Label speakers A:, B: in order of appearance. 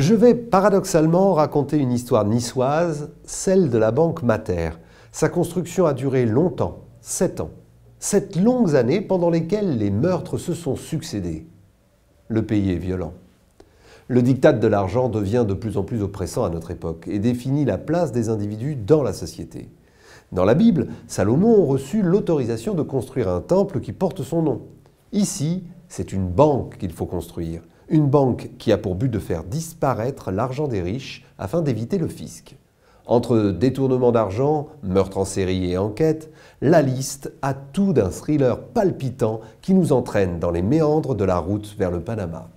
A: Je vais paradoxalement raconter une histoire niçoise, celle de la banque Mater. Sa construction a duré longtemps, sept ans. Sept longues années pendant lesquelles les meurtres se sont succédés. Le pays est violent. Le diktat de l'argent devient de plus en plus oppressant à notre époque et définit la place des individus dans la société. Dans la Bible, Salomon reçut l'autorisation de construire un temple qui porte son nom. Ici, c'est une banque qu'il faut construire. Une banque qui a pour but de faire disparaître l'argent des riches afin d'éviter le fisc. Entre détournement d'argent, meurtre en série et enquête, la liste a tout d'un thriller palpitant qui nous entraîne dans les méandres de la route vers le Panama.